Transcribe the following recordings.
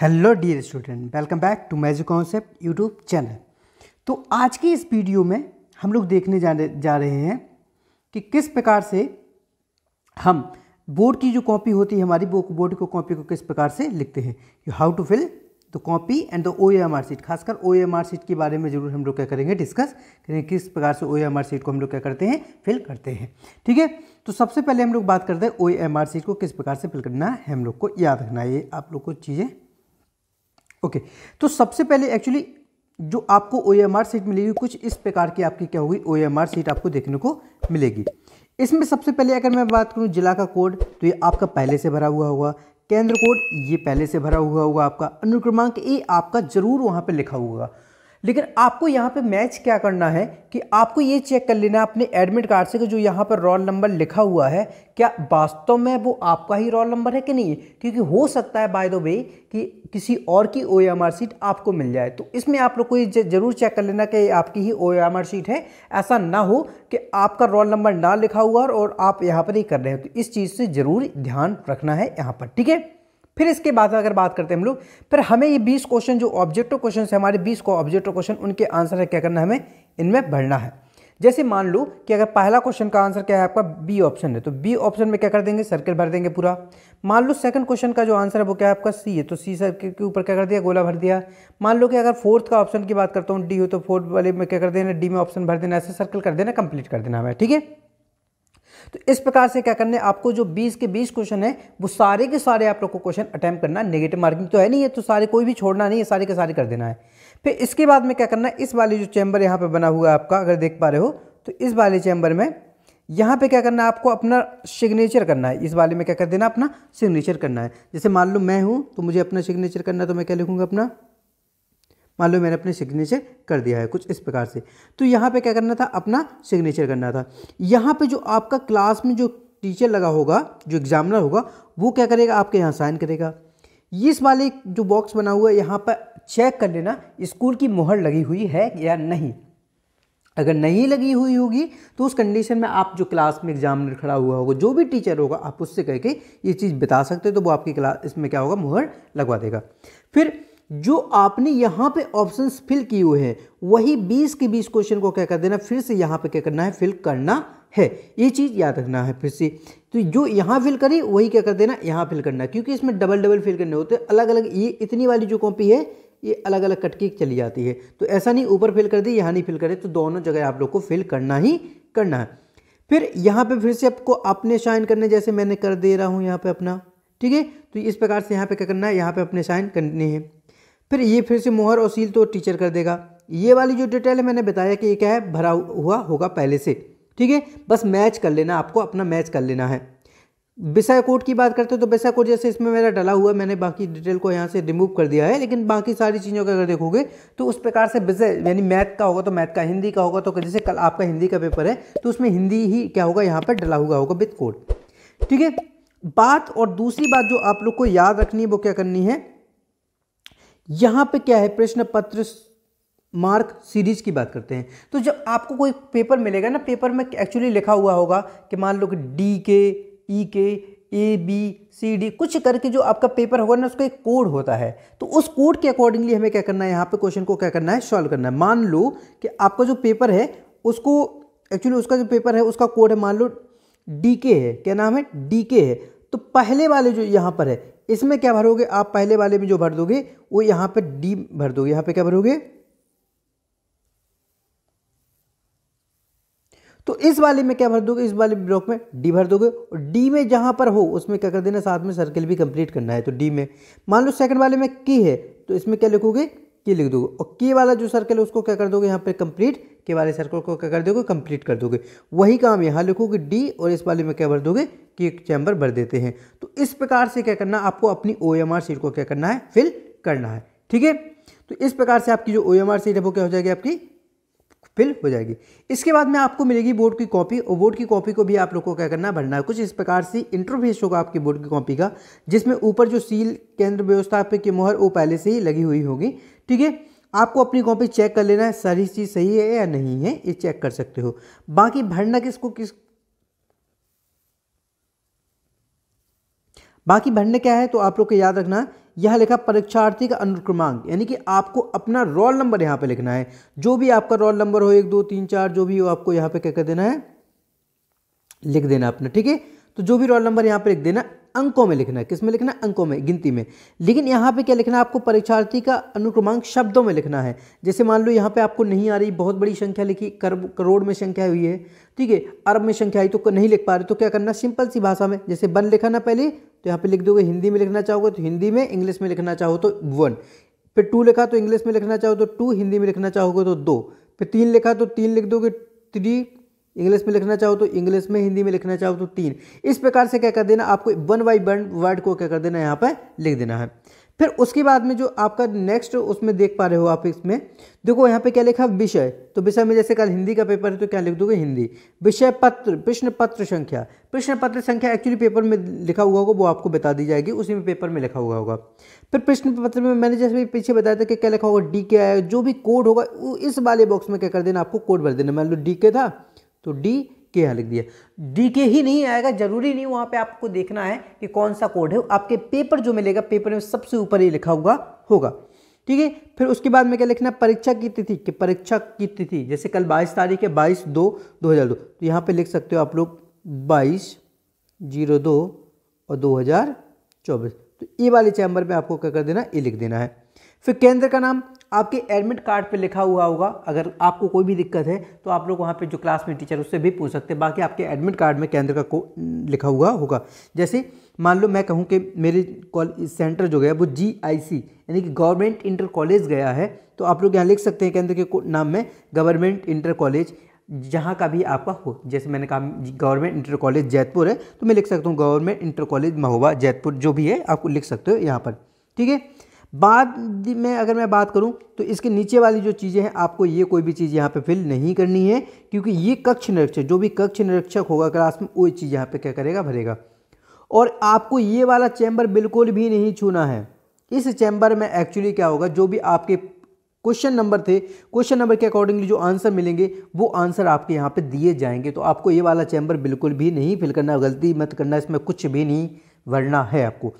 hello dear student welcome back to magic concept YouTube channel तो आज की इस वीडियो में हम लोग देखने जा जा रहे हैं कि किस प्रकार से हम बोर्ड की जो कॉपी होती है हमारी बोर्ड को कॉपी को किस प्रकार से लिखते हैं you how to fill the copy and the O M R sheet खासकर ओ एम आर सीट के बारे में जरूर हम लोग क्या करेंगे डिस्कस करेंगे किस प्रकार से ओ एम आर सीट को हम लोग क्या करते हैं फिल करते हैं ठीक है तो सबसे पहले हम लोग बात करते हैं ओ एम आर सीट को किस प्रकार से फिल करना है हम लोग को याद रखना है ये आप लोग को चीज़ें ओके तो सबसे पहले एक्चुअली जो आपको ओ एम आर सीट मिलेगी कुछ इस प्रकार की आपकी क्या होगी ओ एम आर सीट आपको देखने को मिलेगी इसमें सबसे पहले अगर मैं बात करूँ जिला का कोड तो ये आपका पहले से भरा हुआ होगा केंद्र कोड ये पहले से भरा हुआ होगा आपका अनुक्रमांक ए आपका जरूर वहाँ पर लिखा होगा लेकिन आपको यहाँ पे मैच क्या करना है कि आपको ये चेक कर लेना है अपने एडमिट कार्ड से कि जो यहाँ पर रोल नंबर लिखा हुआ है क्या वास्तव में वो आपका ही रोल नंबर है कि नहीं है क्योंकि हो सकता है बाय द वे कि किसी और की ओ सीट आपको मिल जाए तो इसमें आप लोग को ये ज़रूर चेक कर लेना कि आपकी ही ओ सीट है ऐसा ना हो कि आपका रोल नंबर ना लिखा हुआ और आप यहाँ पर ही कर रहे हो तो इस चीज़ से ज़रूर ध्यान रखना है यहाँ पर ठीक है फिर इसके बाद अगर बात करते हैं हम लोग फिर हमें ये बीस क्वेश्चन जो ऑब्जेक्टिव क्वेश्चन है हमारे बीस को ऑब्जेक्टिव क्वेश्चन उनके आंसर है क्या करना है हमें इनमें भरना है जैसे मान लो कि अगर पहला क्वेश्चन का आंसर क्या है आपका बी ऑप्शन है तो बी ऑप्शन में क्या कर देंगे सर्कल भर देंगे पूरा मान लो सेकंड क्वेश्चन का जो आंसर है वो क्या है आपका सी है तो सी सर्कल के ऊपर क्या कर दिया गोला भर दिया मान लो कि अगर फोर्थ का ऑप्शन की बात करता हूँ डी हो तो फोर्थ वाले में क्या कर देना डी में ऑप्शन भर देना ऐसे सर्कल कर देना कंप्लीट कर देना हमें ठीक है तो इस प्रकार से क्या करना है आपको जो बीस के बीस क्वेश्चन है वो सारे के सारे आप लोग को क्वेश्चन अटैम्प्ट करना नेगेटिव मार्किंग तो है नहीं है तो सारे कोई भी छोड़ना नहीं है सारे के सारे कर देना है फिर इसके बाद में क्या करना है इस वाले जो चैम्बर यहाँ पर बना हुआ है आपका अगर देख पा रहे हो तो इस वाले चैम्बर में यहाँ पे क्या करना है आपको अपना सिग्नेचर करना है इस वाले में क्या कर देना अपना सिग्नेचर करना है जैसे मान लो मैं हूँ तो मुझे अपना सिग्नेचर करना है तो मैं क्या लिखूँगा अपना मान लो मैंने अपने सिग्नेचर कर दिया है कुछ इस प्रकार से तो यहाँ पे क्या करना था अपना सिग्नेचर करना था यहाँ पे जो आपका क्लास में जो टीचर लगा होगा जो एग्जामिनर होगा वो क्या करेगा आपके यहाँ साइन करेगा इस वाले जो बॉक्स बना हुआ है यहाँ पर चेक कर लेना स्कूल की मोहर लगी हुई है या नहीं अगर नहीं लगी हुई होगी तो उस कंडीशन में आप जो क्लास में एग्जामिनर खड़ा हुआ होगा जो भी टीचर होगा आप उससे कह के ये चीज़ बता सकते हो तो वो आपकी क्लास इसमें क्या होगा मुहर लगवा देगा फिर जो आपने यहाँ पे ऑप्शंस फिल किए हुए हैं वही 20 के 20 क्वेश्चन को क्या कर देना फिर से यहाँ पे क्या करना है फिल करना है ये चीज़ याद रखना है फिर से तो जो यहाँ फिल करी वही क्या कर देना यहाँ फिल करना क्योंकि इसमें डबल डबल फिल करने होते हैं अलग अलग ये इतनी वाली जो कॉपी है ये अलग अलग कट के चली जाती है तो ऐसा नहीं ऊपर फिल कर दी यहाँ नहीं फिल करे तो दोनों जगह आप लोग को फिल करना ही करना है फिर यहाँ पे फिर से आपको अपने साइन करने जैसे मैंने कर दे रहा हूँ यहाँ पे अपना ठीक है तो इस प्रकार से यहाँ पे क्या करना है यहाँ पे अपने साइन करने हैं फिर ये फिर से मोहर और सील तो टीचर कर देगा ये वाली जो डिटेल है मैंने बताया कि ये क्या है भरा हुआ होगा पहले से ठीक है बस मैच कर लेना आपको अपना मैच कर लेना है विषय कोड की बात करते हैं तो विषय कोड जैसे इसमें मेरा डला हुआ है मैंने बाकी डिटेल को यहाँ से रिमूव कर दिया है लेकिन बाकी सारी चीज़ों का अगर देखोगे तो उस प्रकार से विषय यानी मैथ का होगा तो मैथ का हिंदी का होगा तो जैसे कल आपका हिंदी का पेपर है तो उसमें हिंदी ही क्या होगा यहाँ पर डला हुआ होगा विथ कोड ठीक है बात और दूसरी बात जो आप लोग को याद रखनी है वो क्या करनी है यहाँ पे क्या है प्रश्न पत्र मार्क सीरीज की बात करते हैं तो जब आपको कोई पेपर मिलेगा ना पेपर में एक्चुअली लिखा हुआ होगा कि मान लो कि डी के ई के ए बी सी डी कुछ करके जो आपका पेपर होगा ना उसका एक कोड होता है तो उस कोड के अकॉर्डिंगली हमें क्या करना है यहाँ पे क्वेश्चन को क्या करना है सॉल्व करना है मान लो कि आपका जो पेपर है उसको एक्चुअली उसका जो पेपर है उसका कोड है मान लो डी के है क्या नाम है डी के है तो पहले वाले जो यहाँ पर है इसमें क्या भरोगे आप पहले वाले में जो भर दोगे वो यहां पर डी भर दोगे यहां पर क्या भरोगे तो इस वाले में क्या भर दोगे इस वाले ब्लॉक में डी भर दोगे और डी में जहां पर हो उसमें क्या कर देना साथ में सर्किल भी कंप्लीट करना है तो डी में मान लो सेकंड वाले में की है तो इसमें क्या लिखोगे ये लिख दोगे और के वाला जो सर्कल है उसको क्या कर दोगे यहाँ पर कंप्लीट के वाले सर्कल को क्या कर दोगे कंप्लीट कर दोगे वही काम यहाँ लिखोगे डी और इस वाले में क्या भर दोगे कि एक चैम्बर भर देते हैं तो इस प्रकार से क्या करना आपको अपनी ओ एम आर सीट को क्या करना है फिल करना है ठीक है तो इस प्रकार से आपकी जो ओ एम आर सीट है वो क्या हो जाएगी आपकी फिल हो जाएगी इसके बाद में आपको मिलेगी बोर्ड की कॉपी और बोर्ड की कॉपी को भी आप लोग को क्या करना भरना है कुछ इस प्रकार से इंटरफेस होगा आपकी बोर्ड की कॉपी का जिसमें ऊपर जो सील केंद्र व्यवस्थापक की मोहर वो पहले से ही लगी हुई होगी ठीक है आपको अपनी कॉपी चेक कर लेना है सारी चीज़ सही है या नहीं है ये चेक कर सकते हो बाकी भरना किसको किस बाकी भरने क्या है तो आप लोग को याद रखना यहाँ लिखा परीक्षार्थी का अनुक्रमांक यानी कि आपको अपना रोल नंबर यहाँ पे लिखना है जो भी आपका रोल नंबर हो एक दो तीन चार जो भी हो आपको यहाँ पे क्या कर देना है लिख देना अपना ठीक है तो जो भी रोल नंबर यहाँ पे लिख देना अंकों में लिखना है किस में लिखना है अंकों में गिनती में लेकिन यहाँ पे क्या लिखना है आपको परीक्षार्थी का अनुक्रमांक शब्दों में लिखना है जैसे मान लो यहाँ पे आपको नहीं आ रही बहुत बड़ी संख्या लिखी करोड़ में संख्या हुई है ठीक है अरब में संख्या आई तो नहीं लिख पा रहे तो क्या करना सिंपल सी भाषा में जैसे वन लिखा ना पहले तो यहाँ पे लिख दोगे हिंदी में लिखना चाहोगे तो हिंदी में इंग्लिश में लिखना चाहो तो वन फिर टू लिखा तो इंग्लिश में लिखना चाहो तो टू हिंदी में लिखना चाहोगे तो दो फिर तीन लिखा तो तीन लिख दोगे थ्री इंग्लिश में लिखना चाहो तो इंग्लिश में हिंदी में लिखना चाहो तो तीन इस प्रकार से क्या कर देना आपको वन बाई वन वर्ड को क्या कर देना यहाँ पर लिख देना है फिर उसके बाद में जो आपका नेक्स्ट उसमें देख पा रहे हो आप इसमें देखो यहाँ पे क्या लिखा विषय तो विषय में जैसे कल हिंदी का पेपर है तो क्या लिख दोगे हिंदी विषय पत्र प्रश्न पत्र संख्या प्रश्न पत्र संख्या एक्चुअली पेपर में लिखा हुआ होगा वो आपको बता दी जाएगी उसी में पेपर में लिखा हुआ होगा फिर प्रश्न पत्र में मैंने जैसे पीछे बताया था कि क्या लिखा होगा डी के आया जो भी कोड होगा इस वाले बॉक्स में क्या कर देना आपको कोड भर देना मान लो डी के था तो डी के यहाँ लिख दिया डी के ही नहीं आएगा जरूरी नहीं वहाँ पे आपको देखना है कि कौन सा कोड है आपके पेपर जो मिलेगा पेपर में सबसे ऊपर ही लिखा हुआ होगा ठीक है फिर उसके बाद में क्या लिखना परीक्षा की तिथि कि परीक्षा की तिथि जैसे कल बाईस तारीख है बाईस दो दो हज़ार दो तो यहाँ पर लिख सकते हो आप लोग बाईस जीरो दो और दो हज़ार चौबीस तो ये वाले चैम्बर में आपको क्या कर देना ये लिख देना है फिर केंद्र का नाम आपके एडमिट कार्ड पे लिखा हुआ होगा अगर आपको कोई भी दिक्कत है तो आप लोग वहाँ पे जो क्लास में टीचर उससे भी पूछ सकते हैं बाकी आपके एडमिट कार्ड में केंद्र का को लिखा हुआ होगा जैसे मान लो मैं कहूँ कि मेरे कॉलेज सेंटर जो गया वो जी यानी कि गवर्नमेंट इंटर कॉलेज गया है तो आप लोग यहाँ लिख सकते हैं केंद्र के नाम में गवर्नमेंट इंटर कॉलेज जहाँ का भी आपका हो जैसे मैंने कहा गवर्नमेंट इंटर कॉलेज जैतपुर है तो मैं लिख सकता हूँ government inter college Mahoba Jaitpur जो भी है आपको लिख सकते हो यहाँ पर ठीक है बाद में अगर मैं बात करूं तो इसके नीचे वाली जो चीज़ें हैं आपको ये कोई भी चीज़ यहाँ पे फिल नहीं करनी है क्योंकि ये कक्ष निरीक्षक जो भी कक्ष निरीक्षक होगा क्लास में वो चीज़ यहाँ पे क्या करेगा भरेगा और आपको ये वाला चैम्बर बिल्कुल भी नहीं छूना है इस चैम्बर में एक्चुअली क्या होगा जो भी आपके क्वेश्चन नंबर थे क्वेश्चन नंबर के अकॉर्डिंगली जो आंसर मिलेंगे वो आंसर आपके यहाँ पर दिए जाएंगे तो आपको ये वाला चैम्बर बिल्कुल भी नहीं फिल करना गलती मत करना इसमें कुछ भी नहीं भरना है आपको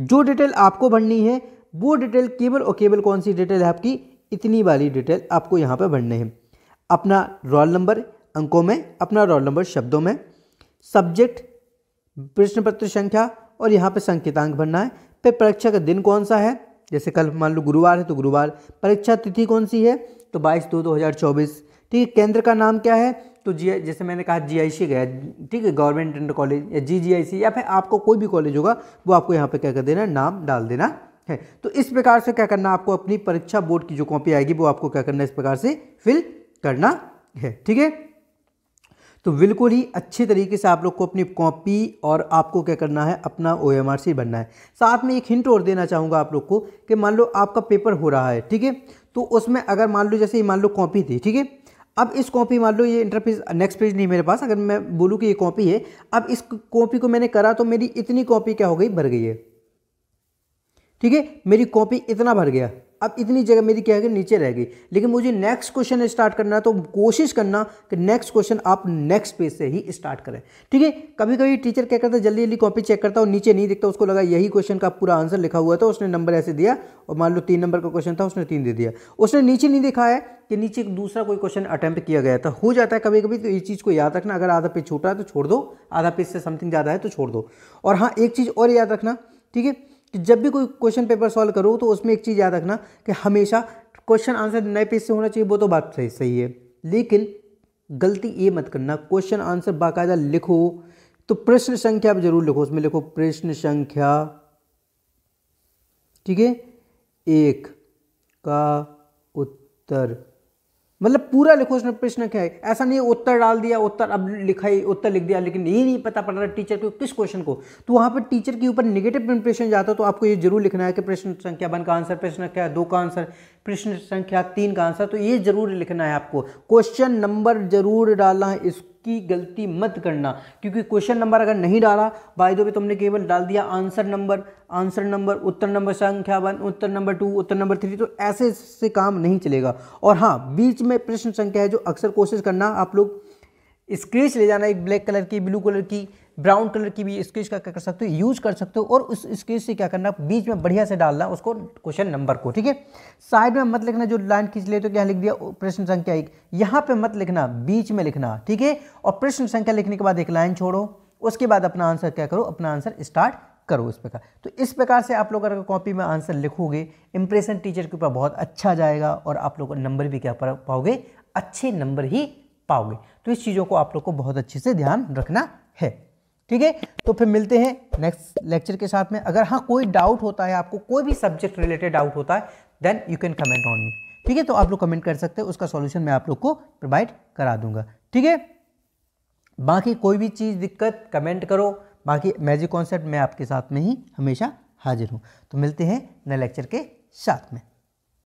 जो डिटेल आपको भरनी है वो डिटेल केवल और केवल कौन सी डिटेल है आपकी इतनी वाली डिटेल आपको यहाँ पर भरने हैं अपना रोल नंबर अंकों में अपना रोल नंबर शब्दों में सब्जेक्ट प्रश्न पत्र संख्या और यहाँ पर संकेतांक भरना है फिर परीक्षा का दिन कौन सा है जैसे कल मान लो गुरुवार है तो गुरुवार परीक्षा तिथि कौन सी है तो बाईस दो दो हज़ार चौबीस ठीक है केंद्र का नाम क्या है तो जी जैसे मैंने कहा जी आई सी गया ठीक है गवर्नमेंट इंटर कॉलेज या जी जी आई सी या फिर आपको कोई भी कॉलेज होगा वो आपको यहाँ पे क्या कर देना नाम डाल देना है तो इस प्रकार से क्या करना आपको अपनी परीक्षा बोर्ड की जो कॉपी आएगी वो आपको क्या करना है इस प्रकार से फिल करना है ठीक है तो बिल्कुल ही अच्छे तरीके से आप लोग को अपनी कॉपी और आपको क्या करना है अपना ओ एम आर सी बनना है साथ में एक हिंट और देना चाहूँगा आप लोग को कि मान लो आपका पेपर हो रहा है ठीक है तो उसमें अगर मान लो जैसे ये मान लो कॉपी थी ठीक है अब इस कॉपी मान लो ये इंटरपेज नेक्स्ट पेज नहीं मेरे पास अगर मैं बोलूँ कि ये कॉपी है अब इस कॉपी को मैंने करा तो मेरी इतनी कॉपी क्या हो गई भर गई है ठीक है मेरी कॉपी इतना भर गया अब इतनी जगह मेरी क्या है नीचे रह गई लेकिन मुझे नेक्स्ट क्वेश्चन स्टार्ट करना है तो कोशिश करना कि नेक्स्ट क्वेश्चन आप नेक्स्ट पेज से ही स्टार्ट करें ठीक है कभी कभी टीचर क्या करता है जल्दी जल्दी कॉपी चेक करता और नीचे नहीं देखता उसको लगा यही क्वेश्चन का पूरा आंसर लिखा हुआ था उसने नंबर ऐसे दिया और मान लो तीन नंबर का क्वेश्चन था उसने तीन दे दिया उसने नीचे नहीं देखा है कि नीचे दूसरा कोई क्वेश्चन अटैम्प्ट किया गया था हो जाता है कभी कभी तो इस चीज़ को याद रखना अगर आधा पेज छोटा है तो छोड़ दो आधा पेज से समथिंग ज़्यादा है तो छोड़ दो और हाँ एक चीज़ और याद रखना ठीक है कि जब भी कोई क्वेश्चन पेपर सॉल्व करो तो उसमें एक चीज़ याद रखना कि हमेशा क्वेश्चन आंसर नए पेज से होना चाहिए वो तो बात सही सही है लेकिन गलती ये मत करना क्वेश्चन आंसर बाकायदा लिखो तो प्रश्न संख्या आप जरूर लिखो उसमें लिखो प्रश्न संख्या ठीक है एक का उत्तर मतलब पूरा लिखो उसने प्रश्न क्या है ऐसा नहीं उत्तर डाल दिया उत्तर अब लिखा ही उत्तर लिख दिया लेकिन यही नहीं पता पड़ रहा टीचर को किस क्वेश्चन को तो वहाँ पर टीचर के ऊपर निगेटिव इंप्रेशन जाता है तो आपको ये जरूर लिखना है कि प्रश्न संख्या वन का आंसर प्रश्न संख्या दो का आंसर प्रश्न संख्या तीन का आंसर तो ये जरूर लिखना है आपको क्वेश्चन नंबर जरूर डालना है इसको की गलती मत करना क्योंकि क्वेश्चन नंबर अगर नहीं डाला बाय दो पे तुमने केवल डाल दिया आंसर नंबर आंसर नंबर उत्तर नंबर संख्या वन उत्तर नंबर टू उत्तर नंबर थ्री तो ऐसे से काम नहीं चलेगा और हाँ बीच में प्रश्न संख्या है जो अक्सर कोशिश करना आप लोग स्क्रीच ले जाना एक ब्लैक कलर की ब्लू कलर की ब्राउन कलर की भी स्केच का क्या कर सकते हो यूज कर सकते हो और उस स्केच से क्या करना बीच में बढ़िया से डालना उसको क्वेश्चन नंबर को ठीक है साइड में मत लिखना जो लाइन खींच ले तो क्या लिख दिया प्रश्न संख्या एक यहाँ पे मत लिखना बीच में लिखना ठीक है और प्रश्न संख्या लिखने के बाद एक लाइन छोड़ो उसके बाद अपना आंसर क्या करो अपना आंसर स्टार्ट करो इस प्रकार तो इस प्रकार से आप लोग अगर कॉपी में आंसर लिखोगे इंप्रेशन टीचर के ऊपर बहुत अच्छा जाएगा और आप लोग नंबर भी क्या पाओगे अच्छे नंबर ही पाओगे तो इस चीज़ों को आप लोग को बहुत अच्छे से ध्यान रखना है ठीक है तो फिर मिलते हैं नेक्स्ट लेक्चर के साथ में अगर हाँ कोई डाउट होता है आपको कोई भी सब्जेक्ट रिलेटेड डाउट होता है then you can comment on me ठीक है तो आप लोग कमेंट कर सकते हैं उसका सॉल्यूशन मैं आप लोग को प्रोवाइड करा दूंगा ठीक है बाकी कोई भी चीज़ दिक्कत कमेंट करो बाकी मैजिक कॉन्सेप्ट मैं आपके साथ में ही हमेशा हाजिर हूँ तो मिलते हैं नए लेक्चर के साथ में